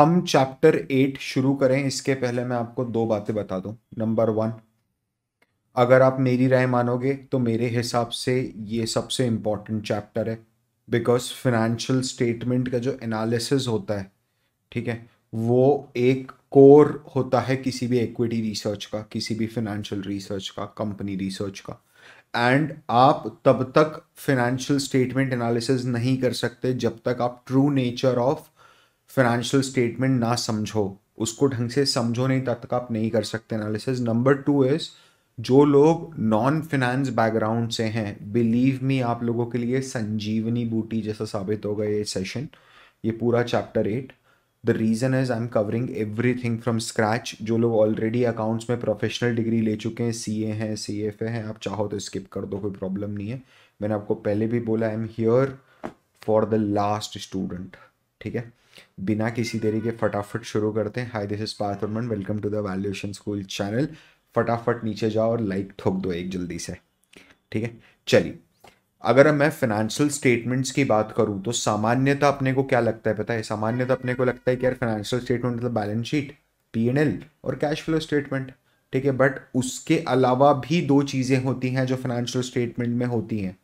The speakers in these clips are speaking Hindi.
हम चैप्टर एट शुरू करें इसके पहले मैं आपको दो बातें बता दूं नंबर वन अगर आप मेरी राय मानोगे तो मेरे हिसाब से ये सबसे इम्पॉर्टेंट चैप्टर है बिकॉज फिनेंशियल स्टेटमेंट का जो एनालिसिस होता है ठीक है वो एक कोर होता है किसी भी इक्विटी रिसर्च का किसी भी फिनेंशियल रिसर्च का कंपनी रिसर्च का एंड आप तब तक फिनेंशियल स्टेटमेंट एनालिसिस नहीं कर सकते जब तक आप true nature of financial statement ना समझो उसको ढंग से समझो नहीं तब तक आप नहीं कर सकते एनालिसिस नंबर टू इज़ जो लोग नॉन फिनेंस बैकग्राउंड से हैं बिलीव मी आप लोगों के लिए संजीवनी बूटी जैसा साबित होगा ये सेशन ये पूरा chapter eight the reason is I am covering everything from scratch जो लोग ऑलरेडी अकाउंट्स में प्रोफेशनल डिग्री ले चुके हैं सी ए हैं सी एफ ए हैं आप चाहो तो स्किप कर दो कोई प्रॉब्लम नहीं है मैंने आपको पहले भी बोला I am here for the last student ठीक है बिना किसी देरी के फटाफट शुरू करते हैं hi this is Parth Varman welcome to the Valuation School channel फटाफट नीचे जाओ और लाइक ठोक दो एक जल्दी से ठीक है चलिए अगर मैं फाइनेंशियल स्टेटमेंट्स की बात करूं तो सामान्यतः अपने को क्या लगता है पता है सामान्यतः अपने को लगता है कि यार फाइनेंशियल स्टेटमेंट मतलब balance sheet P N L और कैश फ्लो स्टेटमेंट ठीक है बट उसके अलावा भी दो चीज़ें होती हैं जो फाइनेंशियल स्टेटमेंट में होती हैं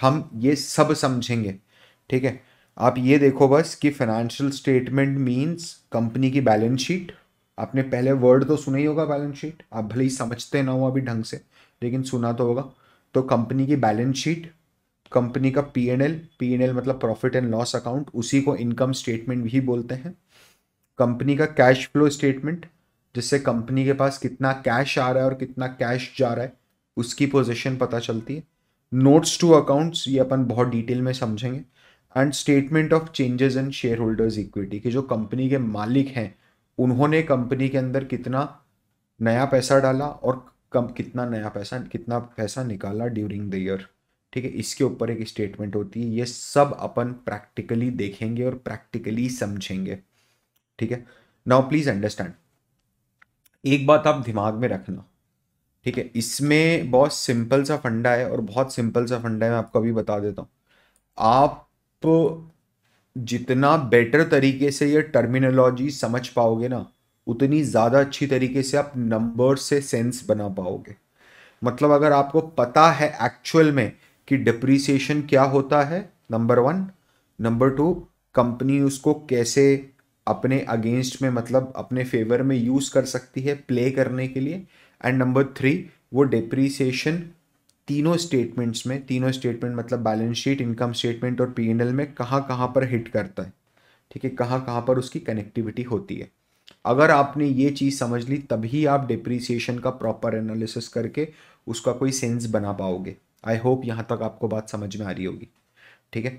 हम ये सब समझेंगे ठीक है आप ये देखो बस कि फाइनेंशियल स्टेटमेंट मींस कंपनी की बैलेंस शीट आपने पहले वर्ड तो सुना ही होगा बैलेंस शीट आप भले ही समझते ना हो अभी ढंग से लेकिन सुना तो होगा तो कंपनी की बैलेंस शीट कंपनी का P N L P N L मतलब प्रॉफिट एंड लॉस अकाउंट उसी को इनकम स्टेटमेंट भी बोलते हैं कंपनी का कैश फ्लो स्टेटमेंट जिससे कंपनी के पास कितना कैश आ रहा है और कितना कैश जा रहा है उसकी पोजिशन पता चलती है नोट्स टू अकाउंट्स ये अपन बहुत डिटेल में समझेंगे and statement of changes in shareholders equity कि जो कंपनी के मालिक हैं उन्होंने कंपनी के अंदर कितना नया पैसा डाला और कम कितना नया पैसा कितना पैसा निकाला ड्यूरिंग द ईयर ठीक है इसके ऊपर एक स्टेटमेंट होती है ये सब अपन प्रैक्टिकली देखेंगे और प्रैक्टिकली समझेंगे ठीक है नाउ प्लीज़ अंडरस्टैंड एक बात आप दिमाग में रखना ठीक है इसमें बहुत सिंपल सा फंडा है और बहुत सिंपल सा फंडा है मैं आपको अभी बता देता हूँ आप तो जितना बेटर तरीके से ये टर्मिनोलॉजी समझ पाओगे ना उतनी ज़्यादा अच्छी तरीके से आप नंबर से सेंस बना पाओगे मतलब अगर आपको पता है एक्चुअल में कि डिप्रीसीशन क्या होता है number one number two company उसको कैसे अपने अगेंस्ट में मतलब अपने फेवर में यूज़ कर सकती है प्ले करने के लिए एंड नंबर थ्री वो डिप्रीसीशन तीनों स्टेटमेंट्स में तीनों स्टेटमेंट मतलब बैलेंस शीट इनकम स्टेटमेंट और पी में कहाँ कहाँ पर हिट करता है ठीक है कहाँ कहाँ पर उसकी कनेक्टिविटी होती है अगर आपने ये चीज़ समझ ली तभी आप डिप्रिसिएशन का प्रॉपर एनालिसिस करके उसका कोई सेंस बना पाओगे आई होप यहाँ तक आपको बात समझ में आ रही होगी ठीक है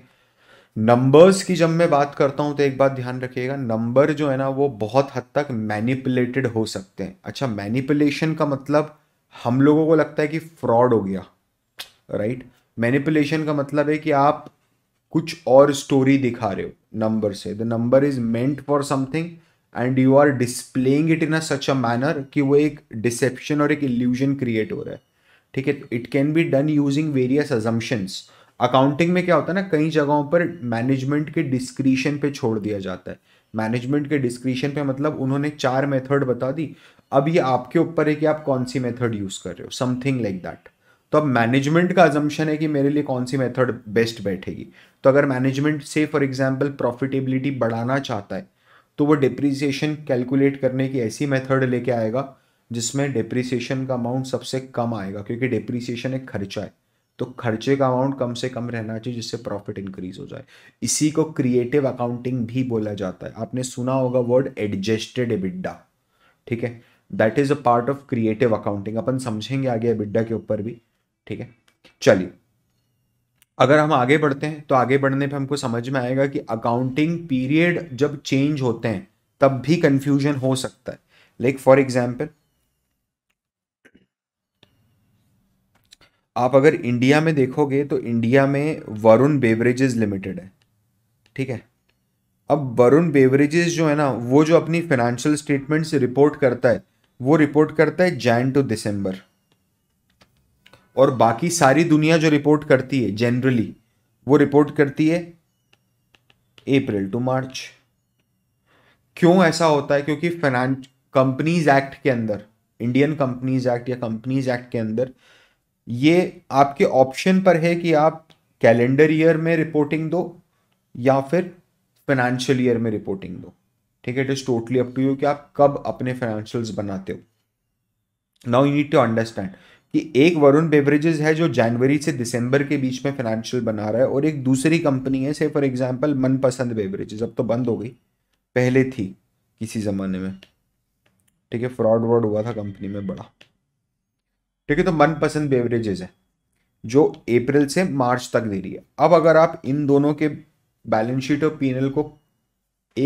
नंबर्स की जब मैं बात करता हूँ तो एक बात ध्यान रखिएगा नंबर जो है ना वो बहुत हद तक मैनिपुलेटेड हो सकते हैं अच्छा मैनिपुलेशन का मतलब हम लोगों को लगता है कि फ्रॉड हो गया राइट मैनिपुलेशन का मतलब है कि आप कुछ और स्टोरी दिखा रहे हो नंबर से the number is meant for something and you are displaying it in a such a manner कि वो एक डिसेप्शन और एक इल्यूजन क्रिएट हो रहा है ठीक है it can be done using various assumptions accounting में क्या होता है ना कई जगहों पर मैनेजमेंट के डिस्क्रिशन पे छोड़ दिया जाता है मैनेजमेंट के डिस्क्रिशन पे मतलब उन्होंने चार मेथड बता दी अब ये आपके ऊपर है कि आप कौन सी मेथड यूज़ कर रहे हो समथिंग लाइक दैट तो अब मैनेजमेंट का अजम्पन है कि मेरे लिए कौन सी मेथड बेस्ट बैठेगी तो अगर मैनेजमेंट से फॉर एग्जांपल प्रॉफिटेबिलिटी बढ़ाना चाहता है तो वो डिप्रिसिएशन कैलकुलेट करने की ऐसी मेथड लेके आएगा जिसमें डिप्रिसिएशन का अमाउंट सबसे कम आएगा क्योंकि डिप्रिसिएशन एक खर्चा है तो खर्चे का अमाउंट कम से कम रहना चाहिए जिससे प्रॉफिट इंक्रीज हो जाए इसी को क्रिएटिव अकाउंटिंग भी बोला जाता है आपने सुना होगा वर्ड एडजस्टेड एबिड्डा ठीक है that is a part of creative accounting अपन समझेंगे आगे एबिड्डा के ऊपर भी ठीक है चलिए अगर हम आगे बढ़ते हैं तो आगे बढ़ने पे हमको समझ में आएगा कि अकाउंटिंग पीरियड जब चेंज होते हैं तब भी कंफ्यूजन हो सकता है लाइक फॉर एग्जाम्पल आप अगर इंडिया में देखोगे तो इंडिया में वरुण बेवरेजेस लिमिटेड है ठीक है अब वरुण बेवरेजेस जो है ना वो जो अपनी फाइनेंशियल स्टेटमेंट रिपोर्ट करता है वो रिपोर्ट करता है जैन टू दिसंबर और बाकी सारी दुनिया जो रिपोर्ट करती है जनरली वो रिपोर्ट करती है अप्रैल टू मार्च क्यों ऐसा होता है क्योंकि फाइनेंस कंपनीज एक्ट के अंदर इंडियन कंपनीज एक्ट या कंपनीज एक्ट के अंदर ये आपके ऑप्शन पर है कि आप कैलेंडर ईयर में रिपोर्टिंग दो या फिर फाइनेंशियल ईयर में रिपोर्टिंग दो ठीक है it is totally up to you कि आप कब अपने फाइनेंशियल्स बनाते हो now you need to understand कि एक वरुण बेवरेजेस है जो जनवरी से दिसंबर के बीच में फाइनेंशियल बना रहा है और एक दूसरी कंपनी है से फॉर एग्जांपल मनपसंद बेवरेजेस अब तो बंद हो गई पहले थी किसी ज़माने में ठीक है फ्रॉड व्रॉड हुआ था कंपनी में बड़ा ठीक है तो मनपसंद बेवरेजेस है जो अप्रैल से मार्च तक दे रही है अब अगर आप इन दोनों के बैलेंस शीट और पीएनएल को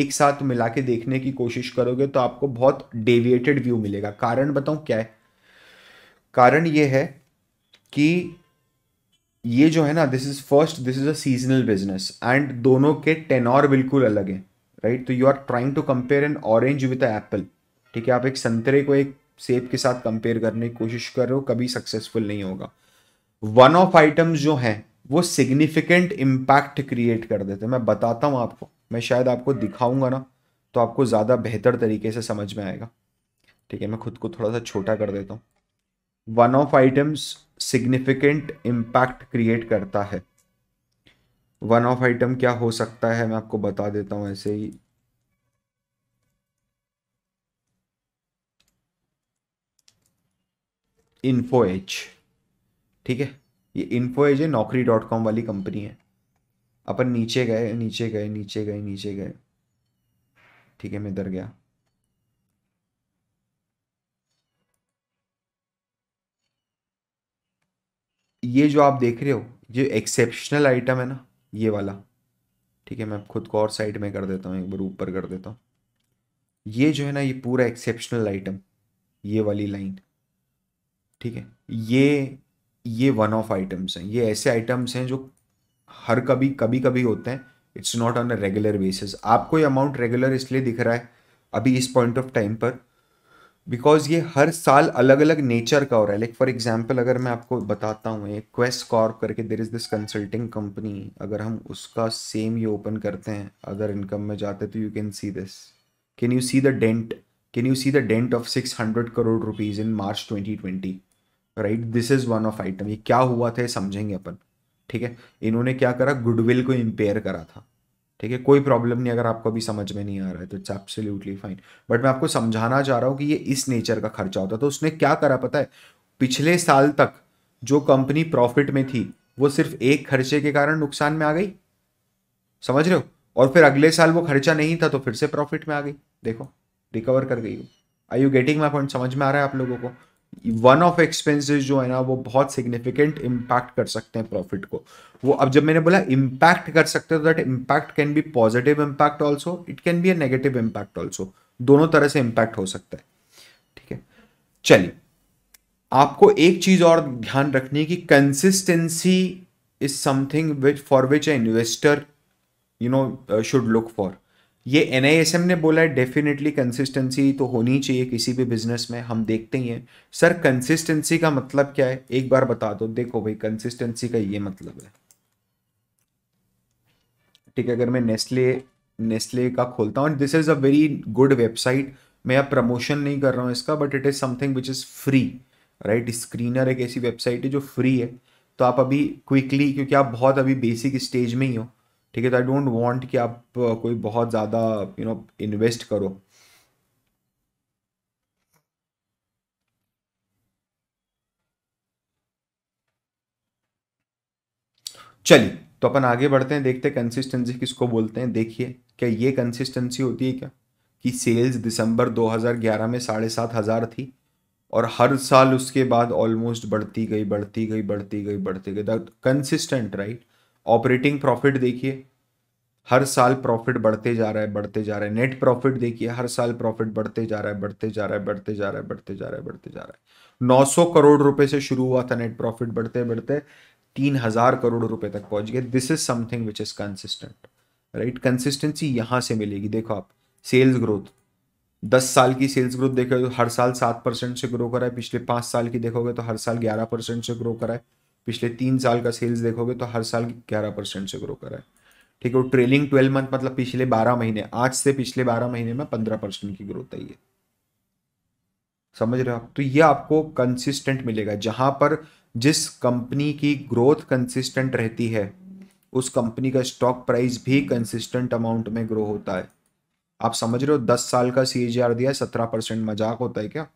एक साथ मिला के देखने की कोशिश करोगे तो आपको बहुत डेविएटेड व्यू मिलेगा कारण बताऊं क्या है कारण ये है कि ये जो है ना this is first this is a seasonal business and दोनों के टेनॉर बिल्कुल अलग है राइट तो you are trying to compare an orange with apple ठीक है आप एक संतरे को एक सेब के साथ कंपेयर करने की कोशिश कर रहे हो कभी सक्सेसफुल नहीं होगा वन ऑफ आइटम्स जो हैं वो सिग्निफिकेंट इम्पैक्ट क्रिएट कर देते हैं मैं बताता हूँ आपको मैं शायद आपको दिखाऊंगा ना तो आपको ज़्यादा बेहतर तरीके से समझ में आएगा ठीक है मैं खुद को थोड़ा सा छोटा कर देता हूँ one off items significant impact create करता है वन ऑफ आइटम क्या हो सकता है मैं आपको बता देता हूँ ऐसे ही इन्फो एज ठीक है ये इन्फो एज है नौकरी डॉट कॉम वाली कंपनी है अपन नीचे गए नीचे गए नीचे गए नीचे गए ठीक है मैं इधर गया ये जो आप देख रहे हो जो एक्सेप्शनल आइटम है ना ये वाला ठीक है मैं खुद को और साइड में कर देता हूँ एक बार ऊपर कर देता हूँ ये जो है ना ये पूरा एक्सेप्शनल आइटम ये वाली लाइन ठीक है ये ये वन ऑफ आइटम्स हैं ये ऐसे आइटम्स हैं जो हर कभी कभी कभी होते हैं it's not on a regular basis आपको ये अमाउंट रेगुलर इसलिए दिख रहा है अभी इस पॉइंट ऑफ टाइम पर बिकॉज ये हर साल अलग अलग नेचर का हो रहा है लाइक फॉर एग्जाम्पल अगर मैं आपको बताता हूँ एक क्वेस्ट कॉर्प करके there is this consulting company अगर हम उसका सेम ये ओपन करते हैं अगर इनकम में जाते तो you can see this can you see the dent can you see the dent of six hundred crore rupees in March twenty twenty right this is one of item ये क्या हुआ था समझेंगे अपन ठीक है इन्होंने क्या करा गुडविल को इम्पेयर करा था ठीक है कोई प्रॉब्लम नहीं अगर आपको अभी समझ में नहीं आ रहा है तो इट्स एब्सोल्युटली फाइन बट मैं आपको समझाना चाह रहा हूँ कि ये इस नेचर का खर्चा होता तो उसने क्या करा पता है पिछले साल तक जो कंपनी प्रॉफिट में थी वो सिर्फ एक खर्चे के कारण नुकसान में आ गई समझ रहे हो और फिर अगले साल वो खर्चा नहीं था तो फिर से प्रॉफिट में आ गई देखो रिकवर कर गई I you getting my point समझ में आ रहा है आप लोगों को वन ऑफ एक्सपेंसेस जो है ना वो बहुत सिग्निफिकेंट इम्पैक्ट कर सकते हैं प्रॉफिट को वो अब जब मैंने बोला इम्पैक्ट कर सकते हो that impact can be positive impact also it can be a negative impact also दोनों तरह से इम्पैक्ट हो सकता है ठीक है चलिए आपको एक चीज और ध्यान रखनी है कि consistency is something which for which a investor you know should look for ये एन ने बोला है डेफिनेटली कंसिस्टेंसी तो होनी चाहिए किसी भी बिजनेस में हम देखते ही हैं सर कंसिस्टेंसी का मतलब क्या है एक बार बता दो देखो भाई कंसिस्टेंसी का ये मतलब है ठीक है अगर मैं नेस्ले नेस्ले का खोलता हूँ this is a very good website मैं अब प्रमोशन नहीं कर रहा हूँ इसका but it is something which is free right screener एक ऐसी वेबसाइट है जो फ्री है तो आप अभी क्विकली क्योंकि आप बहुत अभी बेसिक स्टेज में ही हो ठीक है तो आई डोंट वांट कि आप कोई बहुत ज़्यादा यू नो इन्वेस्ट करो चलिए तो अपन आगे बढ़ते हैं देखते हैं कंसिस्टेंसी किसको बोलते हैं देखिए क्या ये कंसिस्टेंसी होती है क्या कि सेल्स दिसंबर 2011 में साढ़े सात हज़ार थी और हर साल उसके बाद ऑलमोस्ट बढ़ती गई बढ़ती गई बढ़ती गई बढ़ती गई consistent right right? Operating profit देखिए हर साल प्रॉफिट बढ़ते जा रहा है बढ़ते जा रहा है नेट प्रॉफिट देखिए हर साल प्रॉफिट बढ़ते जा रहा है बढ़ते जा रहा है बढ़ते जा रहा है बढ़ते जा रहा है बढ़ते जा रहा है 900 करोड़ रुपए से शुरू हुआ था नेट प्रॉफिट बढ़ते बढ़ते 3000 करोड़ रुपए तक पहुंच गए this is something which is consistent right consistency यहां से मिलेगी देखो आप सेल्स ग्रोथ दस साल की सेल्स ग्रोथ देखोगे तो हर साल सात परसेंट से ग्रो करा है पिछले पांच साल की देखोगे तो हर साल ग्यारह परसेंट से ग्रो करा है पिछले तीन साल का सेल्स देखोगे तो हर साल ग्यारह परसेंट से ग्रो करा है ठीक है और ट्रेलिंग ट्वेल्व मंथ मतलब पिछले बारह महीने आज से पिछले बारह महीने में पंद्रह परसेंट की ग्रोथ आई है समझ रहे हो आप तो ये आपको कंसिस्टेंट मिलेगा जहां पर जिस कंपनी की ग्रोथ कंसिस्टेंट रहती है उस कंपनी का स्टॉक प्राइस भी कंसिस्टेंट अमाउंट में ग्रो होता है आप समझ रहे हो दस साल का सी दिया सत्रह परसेंट मजाक होता है क्या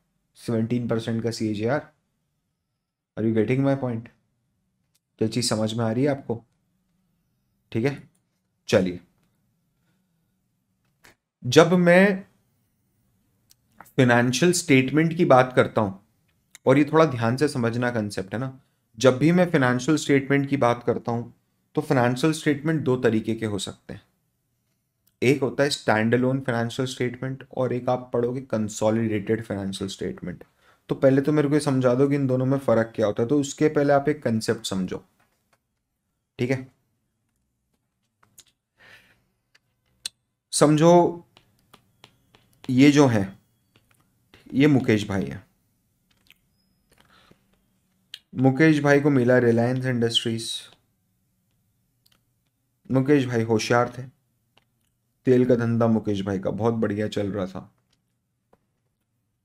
सेवनटीन परसेंट का C R you getting my point ये चीज़ समझ में आ रही है आपको ठीक है चलिए जब मैं फिनेंशियल स्टेटमेंट की बात करता हूं और ये थोड़ा ध्यान से समझना कंसेप्ट है ना जब भी मैं फिनेंशियल स्टेटमेंट की बात करता हूं तो फिनेंशियल स्टेटमेंट दो तरीके के हो सकते हैं एक होता है स्टैंड अलोन फाइनेंशियल स्टेटमेंट और एक आप पढ़ोगे कंसोलिडेटेड फाइनेंशियल स्टेटमेंट तो पहले तो मेरे को समझा दो कि इन दोनों में फ़र्क क्या होता है तो उसके पहले आप एक कंसेप्ट समझो ठीक है समझो ये जो है ये मुकेश भाई है मुकेश भाई को मिला रिलायंस इंडस्ट्रीज मुकेश भाई होशियार थे तेल का धंधा मुकेश भाई का बहुत बढ़िया चल रहा था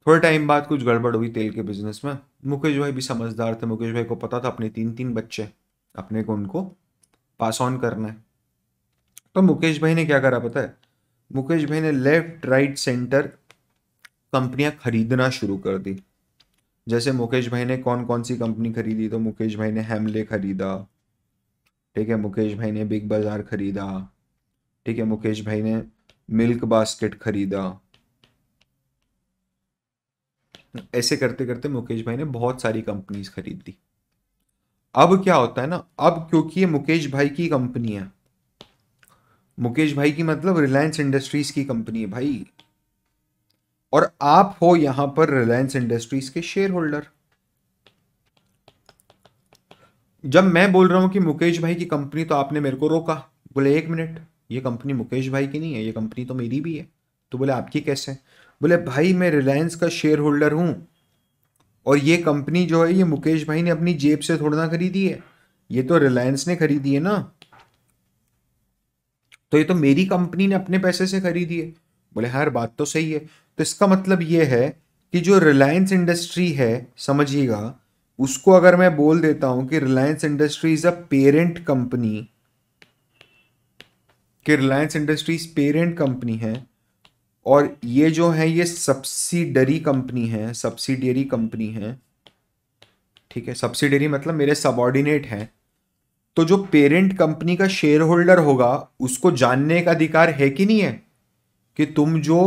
थोड़े टाइम बाद कुछ गड़बड़ हुई तेल के बिजनेस में मुकेश भाई भी समझदार थे मुकेश भाई को पता था अपने तीन तीन बच्चे अपने को उनको पास ऑन करना है तो मुकेश भाई ने क्या करा पता है मुकेश भाई ने लेफ्ट राइट सेंटर कंपनियां खरीदना शुरू कर दी जैसे मुकेश भाई ने कौन कौन सी कंपनी खरीदी तो मुकेश भाई ने हेमले खरीदा ठीक है मुकेश भाई ने बिग बाज़ार खरीदा ठीक है मुकेश भाई ने मिल्क बास्केट खरीदा ऐसे करते करते मुकेश भाई ने बहुत सारी कंपनीज खरीद दी अब क्या होता है ना अब क्योंकि ये मुकेश भाई की कंपनी है मुकेश भाई की मतलब रिलायंस इंडस्ट्रीज की कंपनी है भाई और आप हो यहां पर रिलायंस इंडस्ट्रीज के शेयर होल्डर जब मैं बोल रहा हूं कि मुकेश भाई की कंपनी तो आपने मेरे को रोका बोले एक मिनट ये कंपनी मुकेश भाई की नहीं है ये कंपनी तो मेरी भी है तो बोले आपकी कैसे बोले भाई मैं रिलायंस का शेयर होल्डर हूं और ये कंपनी जो है ये मुकेश भाई ने अपनी जेब से थोड़ा ना खरीदी है ये तो रिलायंस ने खरीदी है ना तो ये तो मेरी कंपनी ने अपने पैसे से खरीदी है बोले हर बात तो सही है तो इसका मतलब ये है कि जो रिलायंस इंडस्ट्री है समझिएगा उसको अगर मैं बोल देता हूं कि Reliance Industry is a parent company कि रिलायंस इंडस्ट्रीज पेरेंट कंपनी है और ये जो है ये सब्सिडरी कंपनी है सब्सिडरी कंपनी है ठीक है सब्सिडरी मतलब मेरे सबॉर्डिनेट हैं तो जो पेरेंट कंपनी का शेयर होल्डर होगा उसको जानने का अधिकार है कि नहीं है कि तुम जो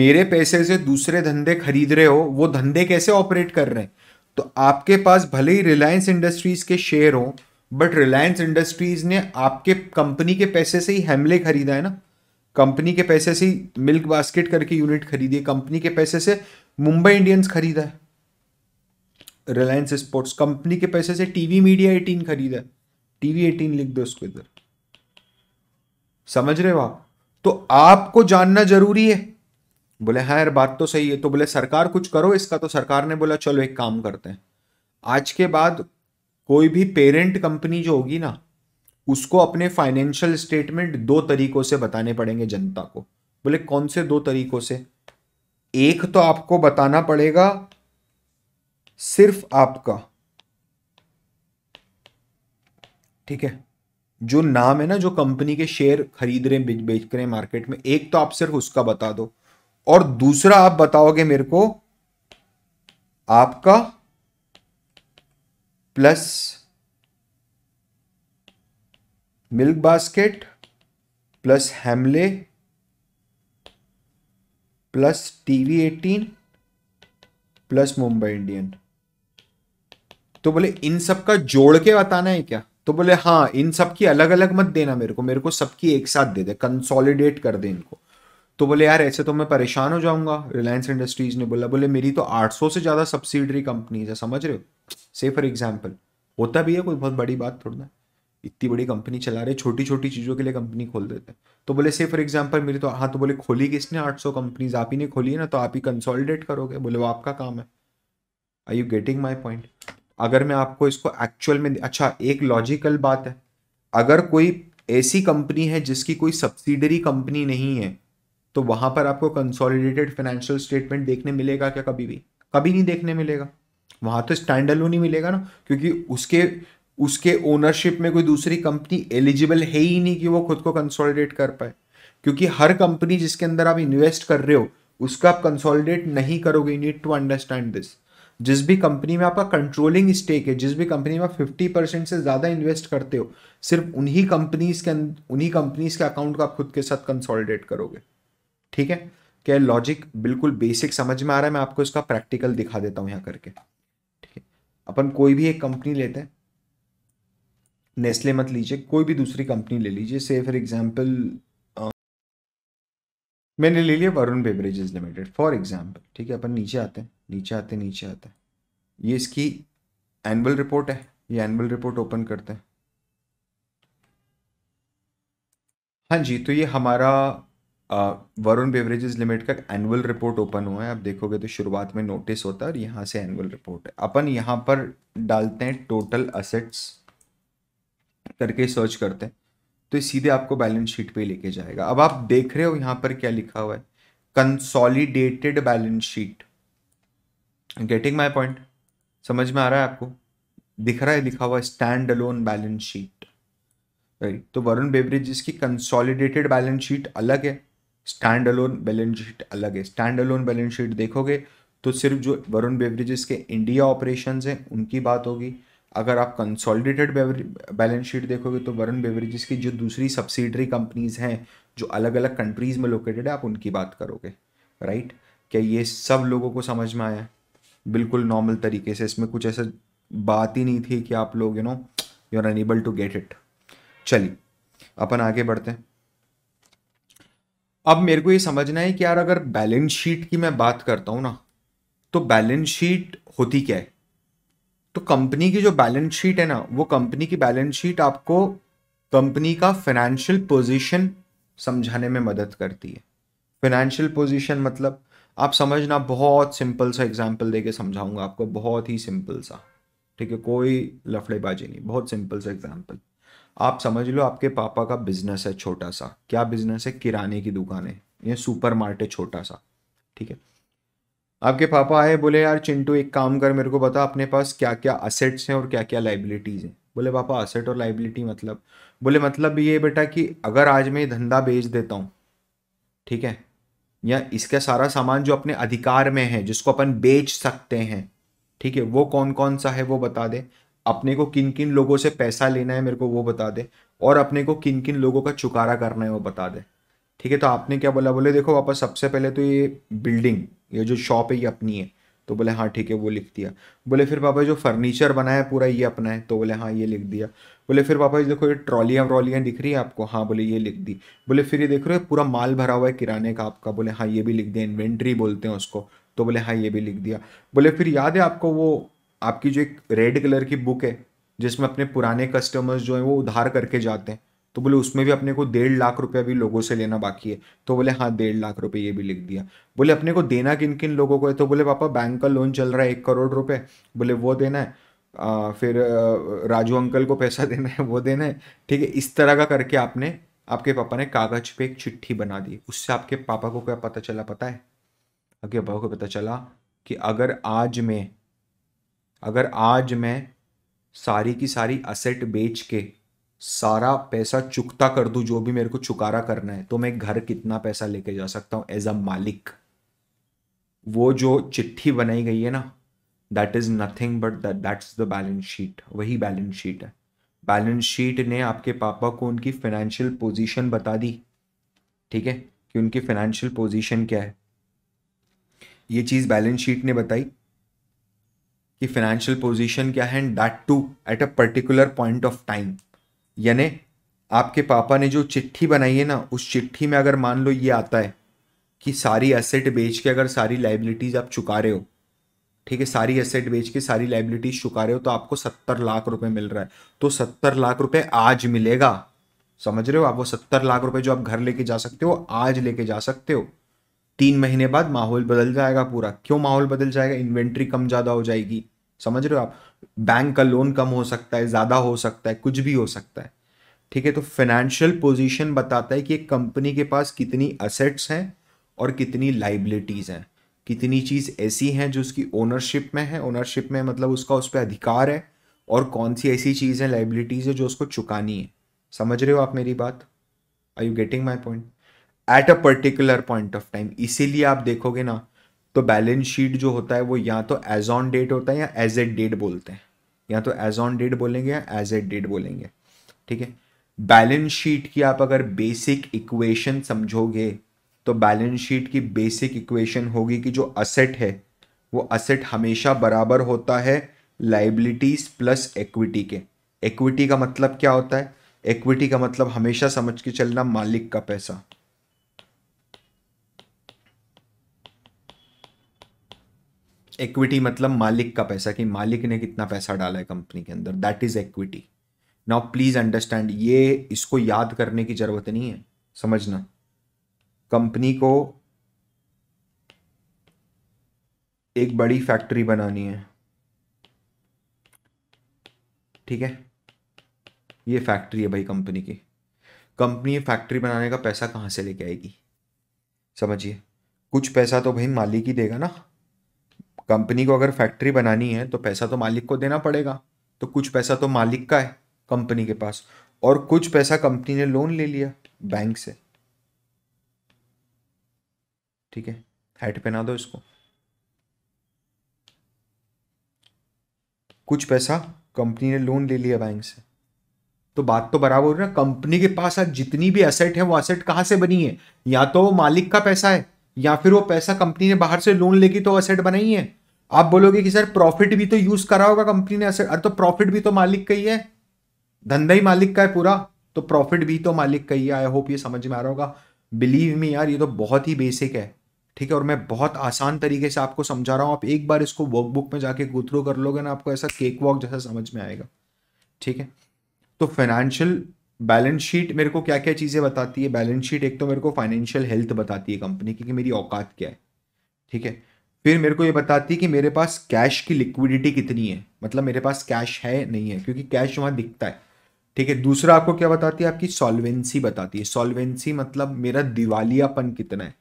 मेरे पैसे से दूसरे धंधे खरीद रहे हो वो धंधे कैसे ऑपरेट कर रहे हैं तो आपके पास भले ही रिलायंस इंडस्ट्रीज के शेयर हों बट रिलायंस इंडस्ट्रीज ने आपके कंपनी के पैसे से ही हेमले खरीदा है ना कंपनी के पैसे से मिल्क बास्केट करके यूनिट खरीदी है कंपनी के पैसे से मुंबई इंडियंस खरीदा है रिलायंस स्पोर्ट्स कंपनी के पैसे से टीवी मीडिया एटीन खरीदा है टीवी एटीन लिख दो उसको इधर समझ रहे हो आप तो आपको जानना जरूरी है बोले हाँ यार बात तो सही है तो बोले सरकार कुछ करो इसका तो सरकार ने बोला चलो एक काम करते हैं आज के बाद कोई भी पेरेंट कंपनी जो होगी ना उसको अपने फाइनेंशियल स्टेटमेंट दो तरीकों से बताने पड़ेंगे जनता को बोले कौन से दो तरीकों से एक तो आपको बताना पड़ेगा सिर्फ आपका ठीक है जो नाम है ना जो कंपनी के शेयर खरीद रहे हैं बेच रहे मार्केट में एक तो आप सिर्फ उसका बता दो और दूसरा आप बताओगे मेरे को आपका plus milk basket plus Hamleys plus TV eighteen plus Mumbai Indian तो बोले इन सब का जोड़ के बताना है क्या तो बोले हाँ इन सब की अलग अलग मत देना मेरे को मेरे को सबकी एक साथ दे दे कंसोलिडेट कर दे इनको तो बोले यार ऐसे तो मैं परेशान हो जाऊंगा रिलायंस इंडस्ट्रीज ने बोला बोले मेरी तो 800 से ज़्यादा सब्सिडरी कंपनीज है समझ रहे हो से फॉर एग्जाम्पल होता भी है कोई बहुत बड़ी बात थोड़ी ना इतनी बड़ी कंपनी चला रहे छोटी छोटी चीज़ों के लिए कंपनी खोल देते हैं तो बोले से फॉर एग्जाम्पल मेरी तो हाँ तो बोले खोली किसने आठ सौ कंपनीज आप ही ने खोली है ना तो आप ही कंसोलिडेट करोगे बोले वो आपका काम है I you getting my point अगर मैं आपको इसको एक्चुअल में अच्छा एक लॉजिकल बात है अगर कोई ऐसी कंपनी है जिसकी कोई सब्सिडरी कंपनी नहीं है तो वहां पर आपको कंसोलिडेटेड फाइनेंशियल स्टेटमेंट देखने मिलेगा क्या कभी भी कभी नहीं देखने मिलेगा वहां तो स्टैंड नहीं ही मिलेगा ना क्योंकि उसके उसके ओनरशिप में कोई दूसरी कंपनी एलिजिबल है ही नहीं कि वो खुद को कंसोलिडेट कर पाए क्योंकि हर कंपनी जिसके अंदर आप इन्वेस्ट कर रहे हो उसका आप कंसोलिडेट नहीं करोगे you need to understand this जिस भी कंपनी में आपका कंट्रोलिंग स्टेक है जिस भी कंपनी में आप फिफ्टी परसेंट से ज़्यादा इन्वेस्ट करते हो सिर्फ उन्हीं कंपनीज के उन्हीं कंपनीज के अकाउंट को आप खुद के साथ कंसोलिडेट करोगे ठीक है क्या लॉजिक बिल्कुल बेसिक समझ में आ रहा है मैं आपको इसका प्रैक्टिकल दिखा देता हूँ यहाँ करके ठीक है अपन कोई भी एक कंपनी लेते हैं नेस्ले मत लीजिए कोई भी दूसरी कंपनी ले लीजिए से फॉर एग्जाम्पल मैंने ले लिया Varun beverages limited for example ठीक है अपन नीचे आते हैं नीचे आते हैं नीचे आते हैं ये इसकी एनुअल रिपोर्ट है ये एनुअल रिपोर्ट ओपन करते हैं हाँ जी तो ये हमारा वरुण बेवरेजेस लिमिटेड का एनुअल रिपोर्ट ओपन हुआ है आप देखोगे तो शुरुआत में नोटिस होता है और यहाँ से एनुअल रिपोर्ट है अपन यहाँ पर डालते हैं टोटल असेट्स करके सर्च करते हैं तो सीधे आपको बैलेंस शीट पे लेके जाएगा अब आप देख रहे हो यहां पर क्या लिखा हुआ है consolidated balance sheet getting my point समझ में आ रहा है आपको दिख रहा है लिखा हुआ stand alone balance sheet right तो वरुण बेवरेज की कंसोलिडेटेड बैलेंस शीट अलग है स्टैंड अलोन बैलेंस शीट अलग है स्टैंड अलोन बैलेंस शीट देखोगे तो सिर्फ जो वरुण बेवरेजेस के इंडिया ऑपरेशंस हैं उनकी बात होगी अगर आप कंसोलिडेटेड बैलेंस शीट देखोगे तो वरुण बेवरेजेस की जो दूसरी सब्सिडरी कंपनीज हैं जो अलग अलग कंट्रीज़ में लोकेटेड है आप उनकी बात करोगे राइट क्या ये सब लोगों को समझ में आया बिल्कुल नॉर्मल तरीके से इसमें कुछ ऐसा बात ही नहीं थी कि आप लोग you know you are unable to get it चलिए अपन आगे बढ़ते हैं अब मेरे को ये समझना है कि यार अगर बैलेंस शीट की मैं बात करता हूँ ना तो बैलेंस शीट होती क्या है तो कंपनी की जो बैलेंस शीट है ना वो कंपनी की बैलेंस शीट आपको कंपनी का फाइनेंशियल पोजीशन समझाने में मदद करती है फाइनेंशियल पोजीशन मतलब आप समझना बहुत सिंपल सा एग्जाम्पल दे के समझाऊंगा आपको बहुत ही सिंपल सा ठीक है कोई लफड़ेबाजी नहीं बहुत सिंपल सा एग्जाम्पल आप समझ लो आपके पापा का बिजनेस है छोटा सा क्या बिजनेस है किराने की दुकान है या सुपर मार्केट छोटा सा ठीक है आपके पापा आए बोले यार चिंटू एक काम कर मेरे को बता अपने पास क्या क्या असेट्स हैं और क्या क्या लाइबिलिटीज़ हैं बोले पापा असेट और लाइबिलिटी मतलब बोले मतलब ये बेटा कि अगर आज मैं धंधा बेच देता हूँ ठीक है या इसका सारा सामान जो अपने अधिकार में है जिसको अपन बेच सकते हैं ठीक है वो कौन कौन सा है वो बता दे अपने को किन किन लोगों से पैसा लेना है मेरे को वो बता दे और अपने को किन किन लोगों का चुकारा करना है वो बता दे ठीक है तो आपने क्या बोला बोले देखो पापा सबसे पहले तो ये बिल्डिंग ये जो शॉप है ये अपनी है तो बोले हाँ ठीक है वो लिख दिया बोले फिर पापा जो फर्नीचर बनाया है पूरा ये अपना है तो बोले हाँ ये लिख दिया बोले फिर पापा जी देखो ये ट्रॉलियाँ व्रॉलियाँ दिख रही है आपको हाँ बोले ये लिख दी बोले फिर ये देख रहे हो पूरा माल भरा हुआ है किराने का आपका बोले हाँ ये भी लिख दिया इन्वेंट्री बोलते हैं उसको तो बोले हाँ ये भी लिख दिया बोले फिर याद है आपको वो आपकी जो एक रेड कलर की बुक है जिसमें अपने पुराने कस्टमर्स जो हैं वो उधार करके जाते हैं तो बोले उसमें भी अपने को डेढ़ लाख रुपया भी लोगों से लेना बाकी है तो बोले हाँ डेढ़ लाख रुपये ये भी लिख दिया बोले अपने को देना किन किन लोगों को है तो बोले पापा बैंक का लोन चल रहा है एक करोड़ रुपये बोले वो देना है आ, फिर राजू अंकल को पैसा देना है वो देना है ठीक है इस तरह का करके आपने आपके पापा ने कागज पे एक चिट्ठी बना दी उससे आपके पापा को क्या पता चला पता है आपके पापा को पता चला कि अगर आज मैं अगर आज मैं सारी की सारी असेट बेच के सारा पैसा चुकता कर दू जो भी मेरे को चुकारा करना है तो मैं घर कितना पैसा लेके जा सकता हूं एज अ मालिक वो जो चिट्ठी बनाई गई है ना that is nothing but is the balance sheet वही बैलेंस शीट है बैलेंस शीट ने आपके पापा को उनकी फाइनेंशियल पोजीशन बता दी ठीक है कि उनकी फाइनेंशियल पोजीशन क्या है ये चीज़ बैलेंस शीट ने बताई कि फाइनेंशियल पोजीशन क्या है and that too at a particular point of time यानी आपके पापा ने जो चिट्ठी बनाई है ना उस चिट्ठी में अगर मान लो ये आता है कि सारी एसेट बेच के अगर सारी लाइबिलिटीज़ आप चुका रहे हो ठीक है सारी एसेट बेच के सारी लाइबिलिटीज चुका रहे हो तो आपको सत्तर लाख रुपए मिल रहा है तो सत्तर लाख रुपए आज मिलेगा समझ रहे हो आप वो सत्तर लाख रुपए जो आप घर लेके जा सकते हो आज लेके जा सकते हो तीन महीने बाद माहौल बदल जाएगा पूरा क्यों माहौल बदल जाएगा इन्वेंट्री कम ज़्यादा हो जाएगी समझ रहे हो आप बैंक का लोन कम हो सकता है ज़्यादा हो सकता है कुछ भी हो सकता है ठीक है तो फाइनेंशियल पोजीशन बताता है कि एक कंपनी के पास कितनी असेट्स हैं और कितनी लाइबिलिटीज़ हैं कितनी चीज़ ऐसी हैं जो उसकी ओनरशिप में है ओनरशिप में मतलब उसका उस पर अधिकार है और कौन सी ऐसी चीज़ है लाइबिलिटीज़ है जो उसको चुकानी है समझ रहे हो आप मेरी बात I you getting my point at a particular point of time इसीलिए आप देखोगे ना तो बैलेंस शीट जो होता है वो या तो एज ऑन डेट होता है या एज एट डेट बोलते हैं या तो एज ऑन डेट बोलेंगे या एज एट डेट बोलेंगे ठीक है बैलेंस शीट की आप अगर बेसिक इक्वेशन समझोगे तो बैलेंस शीट की बेसिक इक्वेशन होगी कि जो असेट है वो असेट हमेशा बराबर होता है लाइबिलिटीज प्लस एक्विटी के एक्विटी का मतलब क्या होता है एक्विटी का मतलब हमेशा समझ के चलना मालिक का पैसा इक्विटी मतलब मालिक का पैसा कि मालिक ने कितना पैसा डाला है कंपनी के अंदर that is equity now please understand ये इसको याद करने की जरूरत नहीं है समझना कंपनी को एक बड़ी फैक्ट्री बनानी है ठीक है ये फैक्ट्री है भाई कंपनी की कंपनी फैक्ट्री बनाने का पैसा कहाँ से लेके आएगी समझिए कुछ पैसा तो भाई मालिक ही देगा ना कंपनी को अगर फैक्ट्री बनानी है तो पैसा तो मालिक को देना पड़ेगा तो कुछ पैसा तो मालिक का है कंपनी के पास और कुछ पैसा कंपनी ने लोन ले लिया बैंक से ठीक है हेड पहना दो इसको कुछ पैसा कंपनी ने लोन ले लिया बैंक से तो बात तो बराबर हो रही ना कंपनी के पास आज जितनी भी एसेट है वो एसेट कहां से बनी है या तो मालिक का पैसा है या फिर वो पैसा कंपनी ने बाहर से लोन लेके तो असेट बनाई है आप बोलोगे कि सर प्रॉफिट भी तो यूज करा होगा कंपनी ने असेट अरे तो प्रॉफिट भी तो मालिक का ही है धंधा ही मालिक का है पूरा तो प्रॉफिट भी तो मालिक का ही है आई होप ये समझ में आ रहा होगा बिलीव मी यार ये तो बहुत ही बेसिक है ठीक है और मैं बहुत आसान तरीके से आपको समझा रहा हूँ आप एक बार इसको वर्कबुक में जाके गुथ्रो कर लोगे ना आपको ऐसा केक वॉक जैसा समझ में आएगा ठीक है तो फाइनेंशियल बैलेंस शीट मेरे को क्या क्या चीज़ें बताती है बैलेंस शीट एक तो मेरे को फाइनेंशियल हेल्थ बताती है कंपनी की कि मेरी औकात क्या है ठीक है फिर मेरे को ये बताती है कि मेरे पास कैश की लिक्विडिटी कितनी है मतलब मेरे पास कैश है नहीं है क्योंकि कैश वहाँ दिखता है ठीक है दूसरा आपको क्या बताती है आपकी सॉल्वेंसी बताती है सॉल्वेंसी मतलब मेरा दिवालियापन कितना है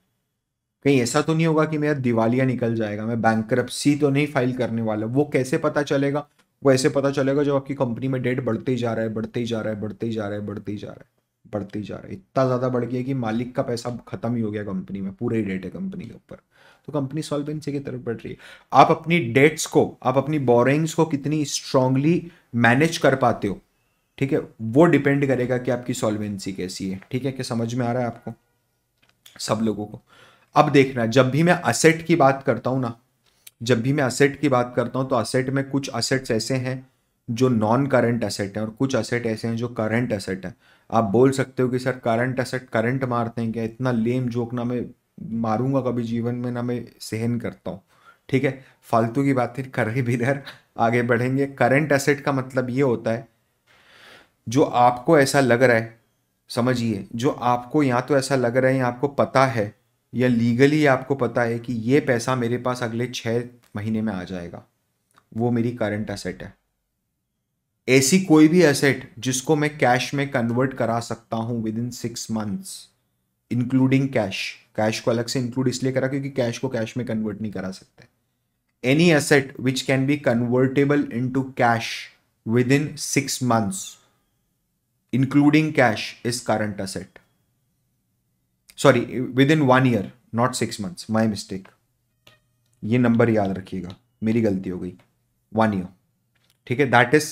कहीं ऐसा तो नहीं होगा कि मेरा दिवालिया निकल जाएगा मैं बैंक तो नहीं फाइल करने वाला वो कैसे पता चलेगा वो ऐसे पता चलेगा जब आपकी कंपनी में डेट बढ़ते ही जा रहा है बढ़ते ही जा रहा है बढ़ते ही जा रहा है बढ़ते ही जा रहा है बढ़ते ही जा रहा है इतना ज़्यादा बढ़ गया कि मालिक का पैसा खत्म ही हो गया कंपनी में पूरा ही डेट है कंपनी के ऊपर तो कंपनी सॉल्वेंसी की तरफ बढ़ रही है आप अपनी डेट्स को आप अपनी बोरिंग्स को कितनी स्ट्रांगली मैनेज कर पाते हो ठीक है वो डिपेंड करेगा कि आपकी सॉल्वेंसी कैसी है ठीक है क्या समझ में आ रहा है आपको सब लोगों को अब देखना जब भी मैं असेट की बात करता हूँ ना जब भी मैं असेट की बात करता हूँ तो असेट में कुछ असेट्स ऐसे हैं जो नॉन करंट असेट हैं और कुछ असेट ऐसे हैं जो करंट असेट हैं आप बोल सकते हो कि सर करंट असेट करंट मारते हैं क्या इतना लेम जोक ना मैं मारूंगा कभी जीवन में ना मैं सहन करता हूँ ठीक है फालतू की बात फिर कर भी इधर आगे बढ़ेंगे करंट असेट का मतलब ये होता है जो आपको ऐसा लग रहा है समझिए जो आपको या तो ऐसा लग रहा है या आपको पता है या लीगली आपको पता है कि ये पैसा मेरे पास अगले छः महीने में आ जाएगा वो मेरी करंट असेट है ऐसी कोई भी असेट जिसको मैं कैश में कन्वर्ट करा सकता हूँ within six months including cash cash को अलग से इंक्लूड इसलिए करा क्योंकि कैश को कैश में कन्वर्ट नहीं करा सकते any asset which can be convertible into cash within six months including cash is current asset sorry within one year not six months my mistake ये नंबर याद रखिएगा मेरी गलती हो गई वन ईयर ठीक है that is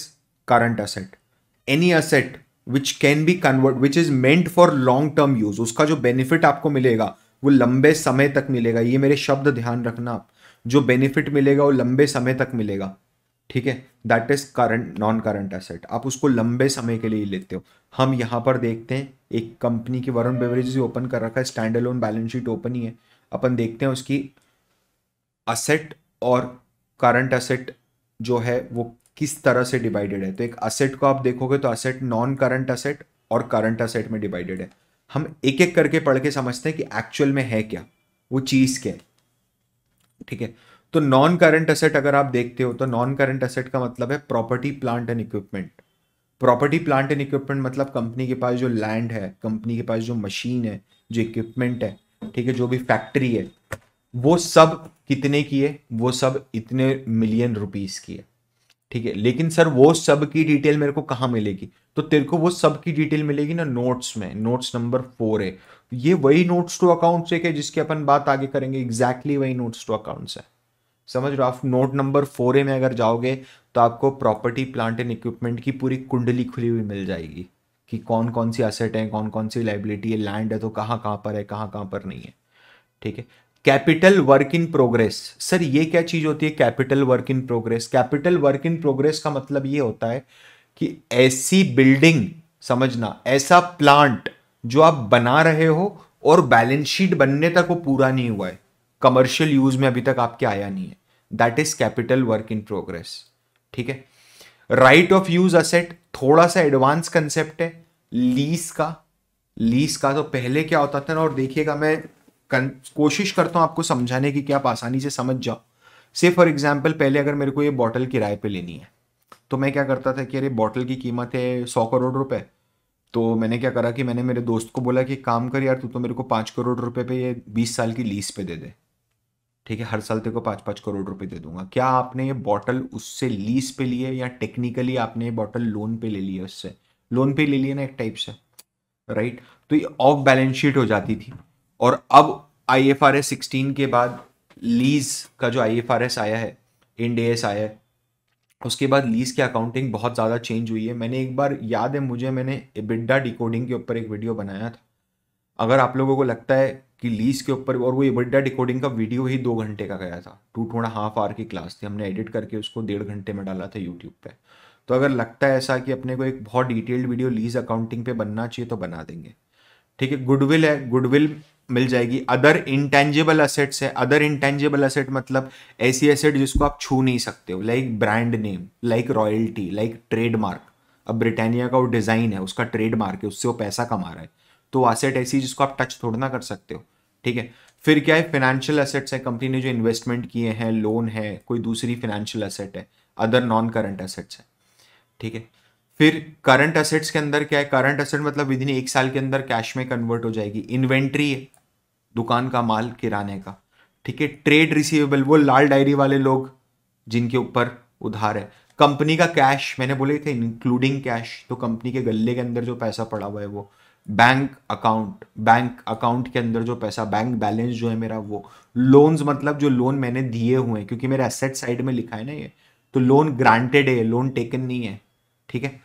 current asset any asset which can be convert which is meant for long term use उसका जो बेनिफिट आपको मिलेगा वो लंबे समय तक मिलेगा ये मेरे शब्द ध्यान रखना आप जो बेनिफिट मिलेगा वो लंबे समय तक मिलेगा ठीक है that is current non current asset आप उसको लंबे समय के लिए लेते हो हम यहाँ पर देखते हैं एक कंपनी की वरुण बेवरेज ओपन कर रखा है stand alone balance sheet open ही है अपन देखते हैं उसकी असेट और करंट असेट जो है वो किस तरह से डिवाइडेड है तो एक असेट को आप देखोगे तो असेट नॉन करंट असेट और करंट असेट में डिवाइडेड है हम एक एक करके पढ़ के समझते हैं कि एक्चुअल में है क्या वो चीज़ क्या है ठीक है तो नॉन करंट असेट अगर आप देखते हो तो नॉन करंट असेट का मतलब है property plant and equipment property plant and equipment मतलब कंपनी के पास जो लैंड है कंपनी के पास जो मशीन है जो इक्विपमेंट है ठीक है जो भी फैक्ट्री है वो सब कितने की है वो सब इतने मिलियन रुपीस की है ठीक है लेकिन सर वो सब की डिटेल मेरे को कहाँ मिलेगी तो तेरे को वो सब की डिटेल मिलेगी ना नोट्स में नोट्स नंबर फोर है ये वही नोट्स टू अकाउंट्स एक है जिसकी अपन बात आगे करेंगे एग्जैक्टली exactly वही नोट्स टू अकाउंट्स है समझ रहे हो आप नोट नंबर फोर ए में अगर जाओगे तो आपको प्रॉपर्टी प्लांट एंड इक्विपमेंट की पूरी कुंडली खुली हुई मिल जाएगी कि कौन कौन सी असेट है कौन कौन सी लाइबिलिटी है लैंड है तो कहाँ कहाँ पर है कहाँ कहाँ पर नहीं है ठीक है capital work in progress sir ये क्या चीज़ होती है capital work in progress capital work in progress का मतलब ये होता है कि ऐसी बिल्डिंग समझना ऐसा प्लांट जो आप बना रहे हो और बैलेंस शीट बनने तक वो पूरा नहीं हुआ है कमर्शियल यूज में अभी तक आपके आया नहीं है that is capital work in progress ठीक है राइट ऑफ यूज असेट थोड़ा सा एडवांस कंसेप्ट है लीज का लीज का तो पहले क्या होता था ना और देखिएगा मैं कन कोशिश करता हूं आपको समझाने की कि आप आसानी से समझ जाओ से फॉर एग्जाम्पल पहले अगर मेरे को ये बॉटल किराए पे लेनी है तो मैं क्या करता था कि अरे बॉटल की कीमत है सौ करोड़ रुपए तो मैंने क्या करा कि मैंने मेरे दोस्त को बोला कि काम कर यार तू तो मेरे को पाँच करोड़ रुपए पे ये बीस साल की लीज पे दे दे ठीक है हर साल तेरे को पाँच पाँच करोड़ रुपए दे दूंगा क्या आपने ये बॉटल उससे लीज पे लिए या टेक्निकली आपने ये बॉटल लोन पे ले लिया है उससे लोन पे ले लिया ना एक टाइप से राइट तो ये ऑफ बैलेंस शीट हो जाती थी और अब I F R S sixteen के बाद लीज का जो आई एफ आर एस आया है इन डी एस आया है उसके बाद लीज की अकाउंटिंग बहुत ज़्यादा चेंज हुई है मैंने एक बार याद है मुझे मैंने बिड्डा डिकोडिंग के ऊपर एक वीडियो बनाया था अगर आप लोगों को लगता है कि लीज के ऊपर और वो एबिडा डिकोडिंग का वीडियो ही दो घंटे का गया था two two and half hour की क्लास थी हमने एडिट करके उसको डेढ़ घंटे में डाला था यूट्यूब पे तो अगर लगता है ऐसा कि अपने को एक बहुत डिटेल्ड वीडियो लीज अकाउंटिंग पे बनना चाहिए तो बना देंगे ठीक है गुडविल है गुडविल मिल जाएगी अदर इंटेंजिबल असेट्स है अदर इंटेंजिबल असेट मतलब ऐसी असेट जिसको आप छू नहीं सकते हो like brand name like royalty like trademark अब ब्रिटानिया का वो डिज़ाइन है उसका ट्रेडमार्क है उससे वो पैसा कमा रहा है तो असेट ऐसी जिसको आप टच थोड़ा ना कर सकते हो ठीक है फिर क्या है फाइनेंशियल एसेट्स है कंपनी ने जो इन्वेस्टमेंट किए हैं लोन है कोई दूसरी फाइनेंशियल एसेट है अदर नॉन करंट एसेट्स है ठीक है फिर करंट असेट्स के अंदर क्या है करंट असेट मतलब विद इन एक साल के अंदर कैश में कन्वर्ट हो जाएगी इन्वेंट्री है दुकान का माल किराने का ठीक है ट्रेड रिसीवेबल वो लाल डायरी वाले लोग जिनके ऊपर उधार है कंपनी का कैश मैंने बोले थे इंक्लूडिंग कैश तो कंपनी के गले के अंदर जो पैसा पड़ा हुआ है वो बैंक अकाउंट बैंक अकाउंट के अंदर जो पैसा बैंक बैलेंस जो है मेरा वो लोन्स मतलब जो लोन मैंने दिए हुए हैं क्योंकि मेरे एसेट साइड में लिखा है ना ये तो लोन ग्रांटेड है लोन टेकन नहीं है ठीक है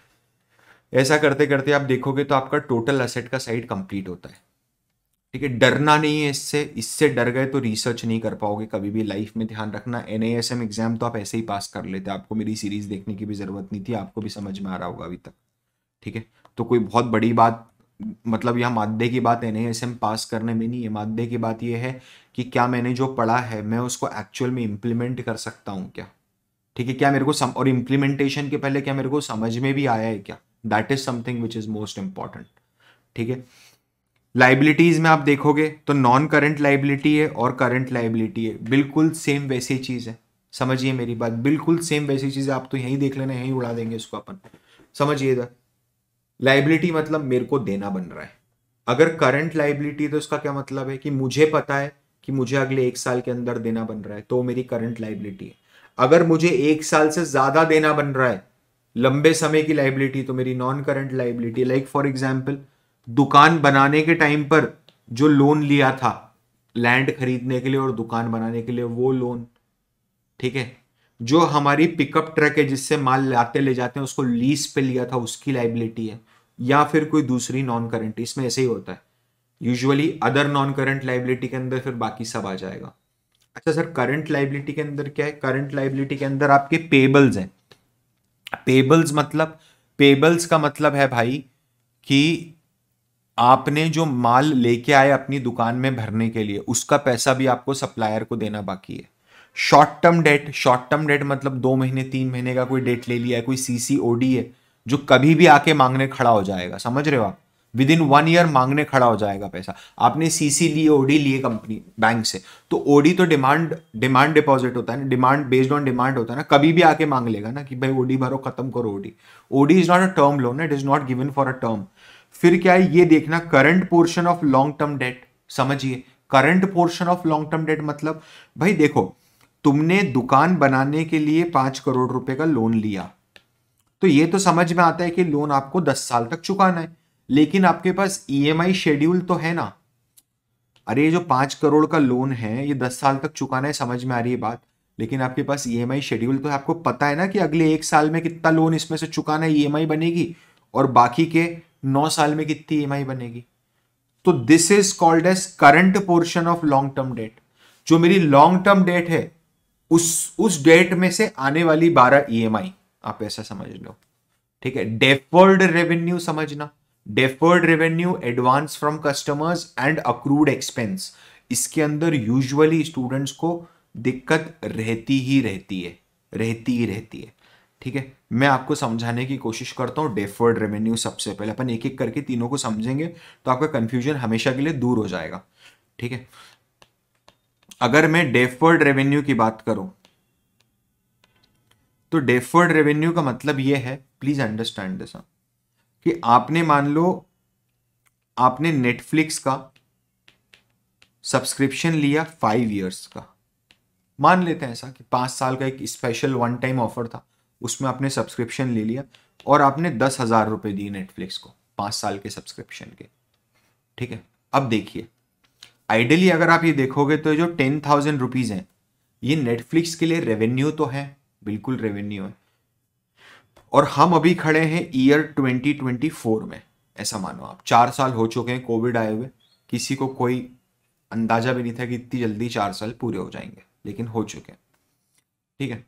ऐसा करते करते आप देखोगे तो आपका टोटल असेट का साइड कंप्लीट होता है ठीक है डरना नहीं है इससे इससे डर गए तो रिसर्च नहीं कर पाओगे कभी भी लाइफ में ध्यान रखना एन एग्जाम तो आप ऐसे ही पास कर लेते आपको मेरी सीरीज देखने की भी जरूरत नहीं थी आपको भी समझ में आ रहा होगा अभी तक ठीक है तो कोई बहुत बड़ी बात मतलब यह मादे की बात एन एस एम पास करने में नहीं है मादे की बात यह है कि क्या मैंने जो पढ़ा है मैं उसको एक्चुअल में इम्प्लीमेंट कर सकता हूँ क्या ठीक है क्या मेरे को सम और इम्प्लीमेंटेशन के पहले क्या मेरे को समझ में भी आया है क्या that is something which is most important ठीक है लाइबिलिटीज में आप देखोगे तो नॉन करेंट लाइबिलिटी है और करंट लाइबिलिटी है बिल्कुल सेम वैसी चीज़ है समझिए मेरी बात बिल्कुल सेम वैसी चीज़ है आप तो यहीं देख लेना यहीं उड़ा देंगे इसको अपन समझिएगा लाइबिलिटी मतलब मेरे को देना बन रहा है अगर करंट लाइबिलिटी तो इसका क्या मतलब है कि मुझे पता है कि मुझे अगले एक साल के अंदर देना बन रहा है तो मेरी करंट लाइबिलिटी है अगर मुझे एक साल से ज़्यादा देना बन रहा है लंबे समय की लाइबिलिटी तो मेरी non current liability like for example दुकान बनाने के टाइम पर जो लोन लिया था लैंड खरीदने के लिए और दुकान बनाने के लिए वो लोन ठीक है जो हमारी पिकअप ट्रक है जिससे माल लाते ले जाते हैं उसको लीज पे लिया था उसकी लाइबिलिटी है या फिर कोई दूसरी नॉन करंट इसमें ऐसे ही होता है usually other non current liability के अंदर फिर बाकी सब आ जाएगा अच्छा सर करंट लाइबिलिटी के अंदर क्या है करंट लाइबिलिटी के अंदर आपके पेबल्स हैं पेबल्स मतलब पेबल्स का मतलब है भाई कि आपने जो माल लेके आए अपनी दुकान में भरने के लिए उसका पैसा भी आपको सप्लायर को देना बाकी है short term debt short term debt मतलब दो महीने तीन महीने का कोई डेट ले लिया है कोई सी है जो कभी भी आके मांगने खड़ा हो जाएगा समझ रहे हो आप विद इन वन ईयर मांगने खड़ा हो जाएगा पैसा आपने सीसी लिए ओडी लिए कंपनी बैंक से तो ओडी तो डिमांड डिमांड डिपॉजिट होता है ना डिमांड बेस्ड ऑन डिमांड होता है ना कभी भी आके मांग लेगा ना कि भाई ओडी भरो खत्म करो OD OD is not a term loan it is not given for a term फिर क्या है ये देखना current portion of long term debt समझिए current portion of long term debt मतलब भाई देखो तुमने दुकान बनाने के लिए पांच करोड़ रुपए का लोन लिया तो ये तो समझ में आता है कि लोन आपको दस साल तक चुकाना है लेकिन आपके पास आई e शेड्यूल तो है ना अरे ये जो पांच करोड़ का लोन है ये दस साल तक चुकाना है समझ में आ रही है बात लेकिन आपके पास ई e शेड्यूल तो है आपको पता है ना कि अगले एक साल में कितना लोन इसमें से चुकाना है ई e बनेगी और बाकी के नौ साल में कितनी ई बनेगी तो this is called as current portion of long term debt जो मेरी लॉन्ग टर्म डेट है उस उस डेट में से आने वाली बारह ई आप ऐसा समझ लो ठीक है डेफर्ड रेवेन्यू समझना deferred revenue advance from customers and accrued expense इसके अंदर यूजुअली स्टूडेंट्स को दिक्कत रहती ही रहती है रहती ही रहती है ठीक है मैं आपको समझाने की कोशिश करता हूँ डेफर्ड रेवेन्यू सबसे पहले अपन एक एक करके तीनों को समझेंगे तो आपका कंफ्यूजन हमेशा के लिए दूर हो जाएगा ठीक है अगर मैं डेफर्ड रेवेन्यू की बात करूं तो डेफर्ड रेवेन्यू का मतलब ये है प्लीज अंडरस्टैंड दिस कि आपने मान लो आपने नेटफ्लिक्स का सब्सक्रिप्शन लिया फाइव ईयर्स का मान लेते हैं ऐसा कि पांच साल का एक स्पेशल वन टाइम ऑफर था उसमें आपने सब्सक्रिप्शन ले लिया और आपने दस हज़ार रुपए दिए नेटफ्लिक्स को पांच साल के सब्सक्रिप्शन के ठीक है अब देखिए आइडियली अगर आप ये देखोगे तो जो टेन थाउजेंड रुपीज़ हैं ये नेटफ्लिक्स के लिए रेवेन्यू तो है बिल्कुल रेवेन्यू है और हम अभी खड़े हैं ईयर 2024 में ऐसा मानो आप चार साल हो चुके हैं कोविड आए हुए किसी को कोई अंदाजा भी नहीं था कि इतनी जल्दी चार साल पूरे हो जाएंगे लेकिन हो चुके हैं ठीक है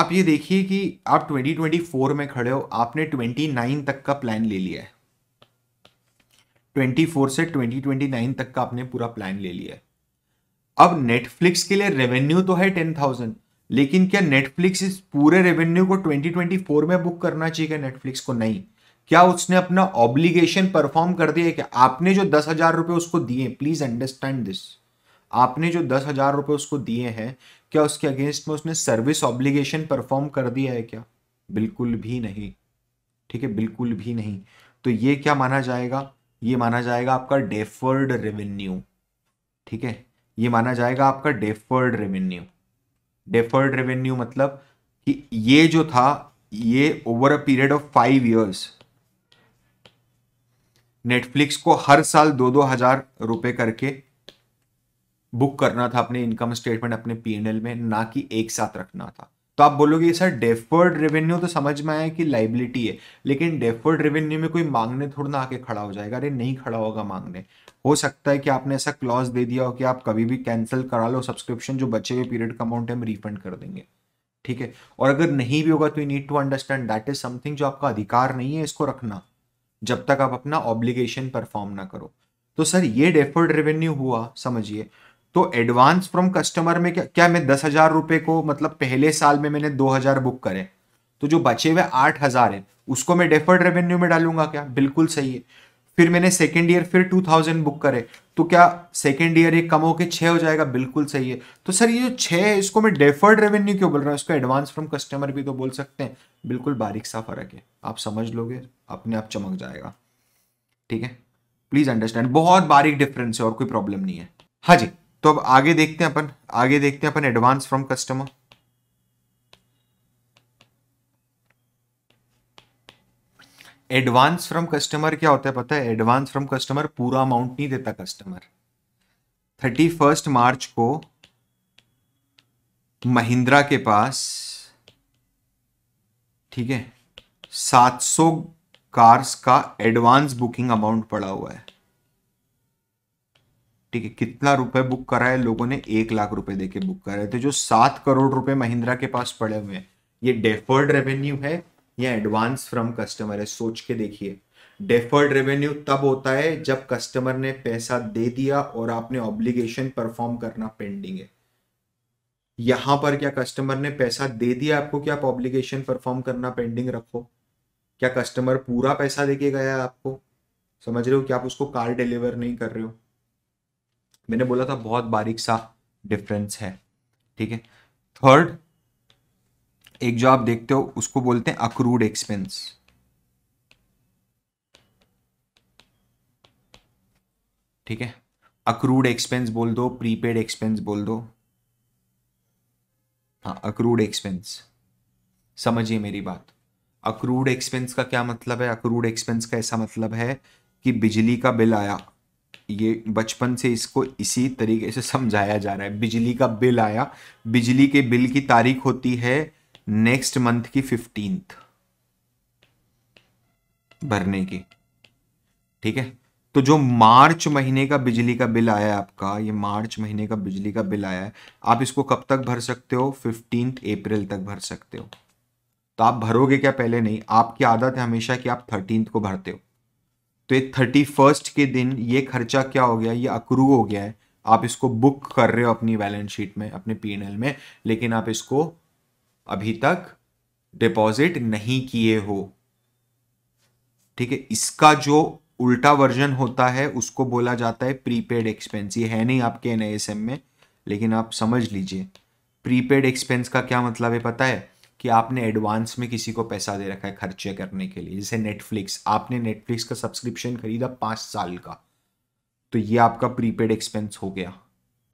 आप ये देखिए कि आप 2024 में खड़े हो आपने 29 तक का प्लान ले लिया है 24 से 2029 तक का आपने पूरा प्लान ले लिया है अब नेटफ्लिक्स के लिए रेवेन्यू तो है 10,000 लेकिन क्या नेटफ्लिक्स इस पूरे रेवेन्यू को 2024 में बुक करना चाहिए नेटफ्लिक्स को नहीं क्या उसने अपना ऑब्लिगेशन परफॉर्म कर दिया कि आपने जो दस हजार रुपये उसको दिए प्लीज अंडरस्टैंड दिस आपने जो दस हजार रुपये उसको दिए हैं क्या उसके अगेंस्ट में उसने सर्विस ऑब्लिगेशन परफॉर्म कर दिया है क्या बिल्कुल भी नहीं ठीक है बिल्कुल भी नहीं तो ये क्या माना जाएगा ये माना जाएगा आपका डेफर्ड रेवेन्यू ठीक है ये माना जाएगा आपका डेफर्ड रेवेन्यू डेफर्ड रेवेन्यू मतलब कि ये जो था ये over a period of five years Netflix को हर साल दो दो हजार रुपए करके बुक करना था अपने इनकम स्टेटमेंट अपने पीएनएल में ना कि एक साथ रखना था तो आप बोलोगे सर डेफर्ड रेवेन्यू तो समझ में आया कि लाइबिलिटी है लेकिन डेफर्ड रेवेन्यू में कोई मांगने थोड़ा ना आके खड़ा हो जाएगा अरे नहीं खड़ा होगा मांगने हो सकता है कि आपने ऐसा क्लॉज दे दिया हो कि आप कभी भी कैंसिल करा लो सब्सक्रिप्शन जो बचे हुए पीरियड का अमाउंट है हम रिफंड कर देंगे ठीक है और अगर नहीं भी होगा तो you need to understand that is something जो आपका अधिकार नहीं है इसको रखना जब तक आप अपना ऑब्लिगेशन परफॉर्म ना करो तो सर ये डेफर्ड रेवेन्यू हुआ समझिए तो एडवांस फ्रॉम कस्टमर में क्या क्या मैं दस हजार रुपए को मतलब पहले साल में मैंने दो हजार बुक करे तो जो बचे हुए आठ हजार है उसको मैं डेफर्ड रेवेन्यू में डालूंगा क्या बिल्कुल सही है फिर मैंने सेकेंड ईयर फिर टू थाउजेंड बुक करे तो क्या सेकेंड ईयर ये कम होकर छः हो जाएगा बिल्कुल सही है तो सर ये जो छः है इसको मैं डेफर्ड रेवेन्यू क्यों बोल रहा हूँ इसको एडवांस फ्रॉम कस्टमर भी तो बोल सकते हैं बिल्कुल बारीक सा फर्क है आप समझ लोगे अपने आप चमक जाएगा ठीक है प्लीज़ अंडरस्टैंड बहुत बारीक डिफरेंस है और कोई प्रॉब्लम नहीं है हाँ जी तो अब आगे देखते हैं अपन आगे देखते हैं अपन advance from customer advance from customer क्या होता है पता है एडवांस फ्रॉम कस्टमर पूरा अमाउंट नहीं देता कस्टमर थर्टी फर्स्ट मार्च को महिंद्रा के पास ठीक है 700 कार्स का एडवांस बुकिंग अमाउंट पड़ा हुआ है ठीक है कितना रुपए बुक करा है लोगों ने एक लाख रुपए देके बुक है तो जो सात करोड़ रुपए महिंद्रा के पास पड़े हुए हैं ये डेफर्ड रेवेन्यू है या एडवांस फ्रॉम कस्टमर है सोच के देखिए डेफर्ड रेवेन्यू तब होता है जब कस्टमर ने पैसा दे दिया और आपने ऑब्लिगेशन परफॉर्म करना पेंडिंग है यहां पर क्या कस्टमर ने पैसा दे दिया आपको क्या आप ऑब्लिगेशन परफॉर्म करना पेंडिंग रखो क्या कस्टमर पूरा पैसा देके गया है आपको समझ रहे हो क्या आप उसको कार डिलीवर नहीं कर रहे हो मैंने बोला था बहुत बारीक सा डिफरेंस है ठीक है थर्ड एक जो आप देखते हो उसको बोलते हैं अक्रूड एक्सपेंस ठीक है अक्रूड एक्सपेंस बोल दो प्रीपेड एक्सपेंस बोल दो हाँ अक्रूड एक्सपेंस समझिए मेरी बात अक्रूड एक्सपेंस का क्या मतलब है अक्रूड एक्सपेंस का ऐसा मतलब है कि बिजली का बिल आया ये बचपन से इसको इसी तरीके से समझाया जा रहा है बिजली का बिल आया बिजली के बिल की तारीख होती है नेक्स्ट मंथ की फिफ्टींथ भरने की ठीक है तो जो मार्च महीने का बिजली का बिल आया है आपका ये मार्च महीने का बिजली का बिल आया है आप इसको कब तक भर सकते हो फिफ्टींथ अप्रैल तक भर सकते हो तो आप भरोगे क्या पहले नहीं आपकी आदत है हमेशा कि आप थर्टींथ को भरते हो तो ये थर्टी फर्स्ट के दिन ये खर्चा क्या हो गया ये अक्रू हो गया है आप इसको बुक कर रहे हो अपनी बैलेंस शीट में अपने पी में लेकिन आप इसको अभी तक डिपॉजिट नहीं किए हो ठीक है इसका जो उल्टा वर्जन होता है उसको बोला जाता है प्रीपेड एक्सपेंस ये है नहीं आपके एन में लेकिन आप समझ लीजिए प्रीपेड एक्सपेंस का क्या मतलब है पता है कि आपने एडवांस में किसी को पैसा दे रखा है खर्चे करने के लिए जैसे नेटफ्लिक्स आपने नेटफ्लिक्स का सब्सक्रिप्शन खरीदा पांच साल का तो ये आपका प्रीपेड एक्सपेंस हो गया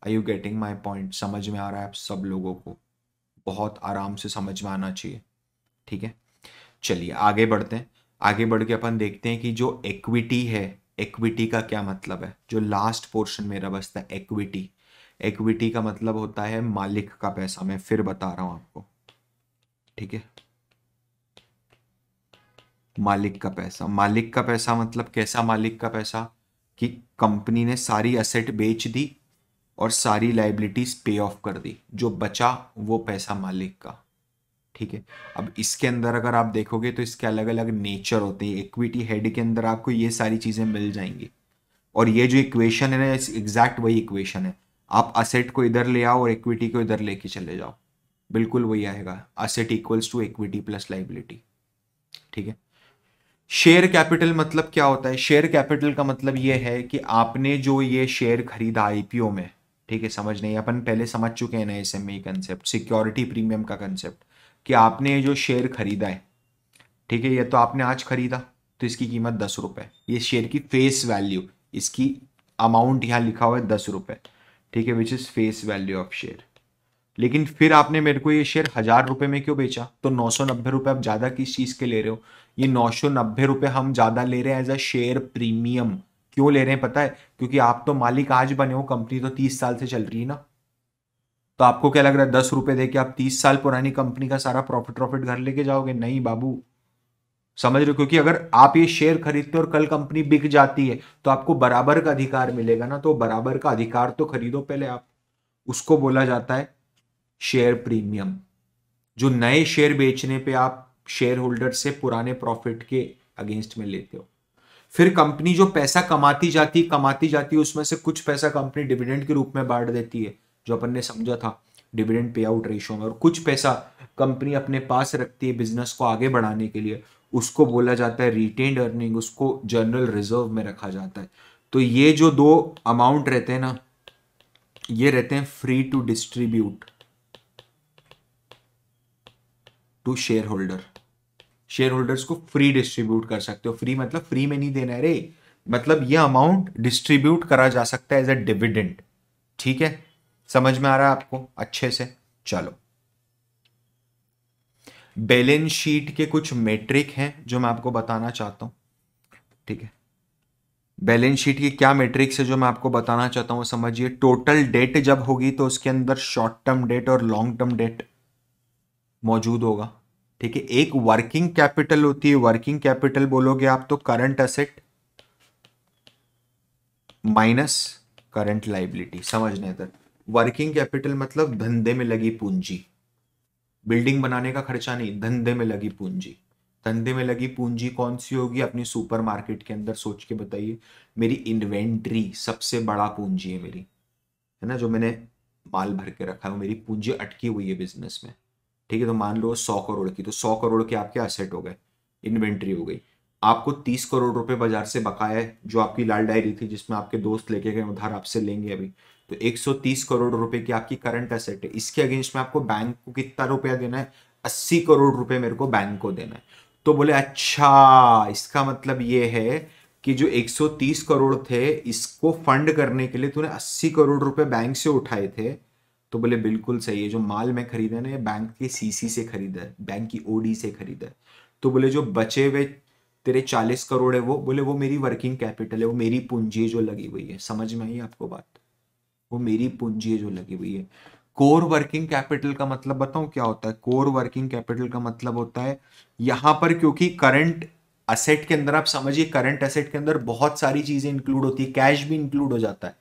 I you getting my point समझ में आ रहा है आप सब लोगों को बहुत आराम से समझ में आना चाहिए ठीक है चलिए आगे बढ़ते हैं आगे बढ़ के अपन देखते हैं कि जो इक्विटी है इक्विटी का क्या मतलब है जो लास्ट पोर्शन मेरा बसता है इक्विटी एक्विटी का मतलब होता है मालिक का पैसा मैं फिर बता रहा हूं आपको ठीक है मालिक का पैसा मालिक का पैसा मतलब कैसा मालिक का पैसा कि कंपनी ने सारी असेट बेच दी और सारी लाइबिलिटीज पे ऑफ कर दी जो बचा वो पैसा मालिक का ठीक है अब इसके अंदर अगर आप देखोगे तो इसके अलग अलग नेचर होते हैं इक्विटी हेड के अंदर आपको ये सारी चीज़ें मिल जाएंगी और ये जो इक्वेशन है ना एग्जैक्ट वही इक्वेशन है आप असेट को इधर ले आओ और इक्विटी को इधर लेके चले जाओ बिल्कुल वही आएगा asset equals to equity plus liability ठीक है शेयर कैपिटल मतलब क्या होता है शेयर कैपिटल का मतलब ये है कि आपने जो ये शेयर खरीदा आईपीओ में ठीक है समझ नहीं अपन पहले समझ चुके हैं ना S M E concept security premium का कंसेप्ट कि आपने जो शेयर खरीदा है ठीक है ये तो आपने आज खरीदा तो इसकी कीमत दस रुपये ये शेयर की फेस वैल्यू इसकी अमाउंट यहाँ लिखा हुआ है दस रुपये ठीक है which is face value of share लेकिन फिर आपने मेरे को ये शेयर हज़ार रुपये में क्यों बेचा तो नौ सौ नब्बे रुपये आप ज़्यादा किस चीज़ के ले रहे हो ये नौ सौ नब्बे रुपये हम ज़्यादा ले रहे हैं एज अ शेयर प्रीमियम क्यों ले रहे हैं पता है क्योंकि आप तो मालिक आज बने हो कंपनी तो तीस साल से चल रही है ना तो आपको क्या लग रहा है दस रुपए दे के आप तीस साल पुरानी कंपनी का सारा प्रॉफिट प्रॉफिट घर लेके जाओगे नहीं बाबू समझ रहे हो क्योंकि अगर आप ये शेयर खरीदते हो और कल कंपनी बिक जाती है तो आपको बराबर का अधिकार मिलेगा ना तो बराबर का अधिकार तो खरीदो पहले आप उसको बोला जाता है शेयर प्रीमियम जो नए शेयर बेचने पे आप शेयर होल्डर से पुराने प्रॉफिट के अगेंस्ट में लेते हो फिर कंपनी जो पैसा कमाती जाती कमाती जाती है उसमें से कुछ पैसा कंपनी डिविडेंड के रूप में बांट देती है जो अपन ने समझा था डिविडेंड पे आउट रेशो में और कुछ पैसा कंपनी अपने पास रखती है बिजनेस को आगे बढ़ाने के लिए उसको बोला जाता है रिटेन्ड अर्निंग उसको जनरल रिजर्व में रखा जाता है तो ये जो दो अमाउंट रहते हैं ना ये रहते हैं free to distribute to shareholder shareholders को फ्री डिस्ट्रीब्यूट कर सकते हो फ्री मतलब फ्री में नहीं देना है रे मतलब ये अमाउंट डिस्ट्रीब्यूट करा जा सकता है एज अ डिविडेंड ठीक है समझ में आ रहा है आपको अच्छे से चलो बैलेंस शीट के कुछ मेट्रिक हैं जो मैं आपको बताना चाहता हूं ठीक है बैलेंस शीट के क्या मेट्रिक्स है जो मैं आपको बताना चाहता हूँ समझिए टोटल डेट जब होगी तो उसके अंदर शॉर्ट टर्म डेट और लॉन्ग टर्म डेट मौजूद होगा ठीक है एक वर्किंग कैपिटल होती है वर्किंग कैपिटल बोलोगे आप तो current asset minus current liability समझने तक वर्किंग कैपिटल मतलब धंधे में लगी पूंजी बिल्डिंग बनाने का खर्चा नहीं धंधे में लगी पूंजी धंधे में लगी पूंजी कौन सी होगी अपनी सुपरमार्केट के अंदर सोच के बताइए मेरी इन्वेंट्री सबसे बड़ा पूंजी है मेरी है ना जो मैंने माल भर के रखा है मेरी पूंजी अटकी हुई है बिजनेस में ठीक है तो मान लो सौ करोड़ की तो सौ करोड़ के आपके असेट हो गए इन्वेंट्री हो गई आपको तीस करोड़ रुपए बाजार से बकाया जो आपकी लाल डायरी थी जिसमें आपके दोस्त लेके गए उधार आपसे लेंगे अभी तो एक सौ तीस करोड़ रुपए की आपकी करंट असेट है इसके अगेंस्ट में आपको बैंक को कितना रुपया देना है अस्सी करोड़ रुपए मेरे को बैंक को देना है तो बोले अच्छा इसका मतलब ये है कि जो 130 करोड़ थे इसको फंड करने के लिए तूने 80 करोड़ रुपए बैंक से उठाए थे तो बोले बिल्कुल सही है जो माल मैं खरीदा ना ये बैंक के सीसी से खरीदा है बैंक की ओडी से खरीदा है तो बोले जो बचे हुए तेरे चालीस करोड़ है वो बोले वो मेरी वर्किंग कैपिटल है वो मेरी पूंजी जो लगी हुई है समझ में आई आपको बात वो मेरी पूंजी जो लगी हुई है कोर वर्किंग कैपिटल का मतलब बताऊं क्या होता है कोर वर्किंग कैपिटल का मतलब होता है यहां पर क्योंकि करंट असेट के अंदर आप समझिए करंट असेट के अंदर बहुत सारी चीजें इंक्लूड होती है कैश भी इंक्लूड हो जाता है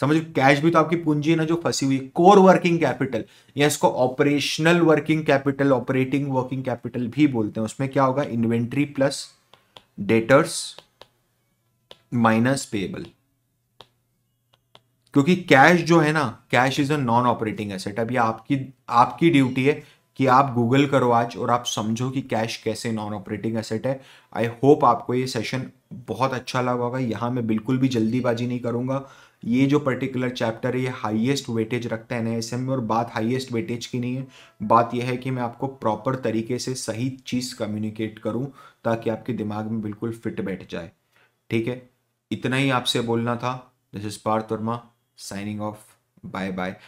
समझो कैश भी तो आपकी पूंजी है ना जो फंसी हुई कोर वर्किंग कैपिटल या इसको operational working capital operating working capital भी बोलते हैं उसमें क्या होगा inventory plus debtors minus payable क्योंकि कैश जो है ना cash is a non operating asset अभी आपकी आपकी ड्यूटी है कि आप गूगल करो आज और आप समझो कि कैश कैसे नॉन ऑपरेटिंग एसेट है आई होप आपको ये सेशन बहुत अच्छा लगा होगा यहाँ मैं बिल्कुल भी जल्दीबाजी नहीं करूँगा ये जो पर्टिकुलर चैप्टर है ये हाईएस्ट वेटेज रखता है एन में और बात हाईएस्ट वेटेज की नहीं है बात यह है कि मैं आपको प्रॉपर तरीके से सही चीज़ कम्युनिकेट करूं ताकि आपके दिमाग में बिल्कुल फिट बैठ जाए ठीक है इतना ही आपसे बोलना था this is Parth Verma signing off bye bye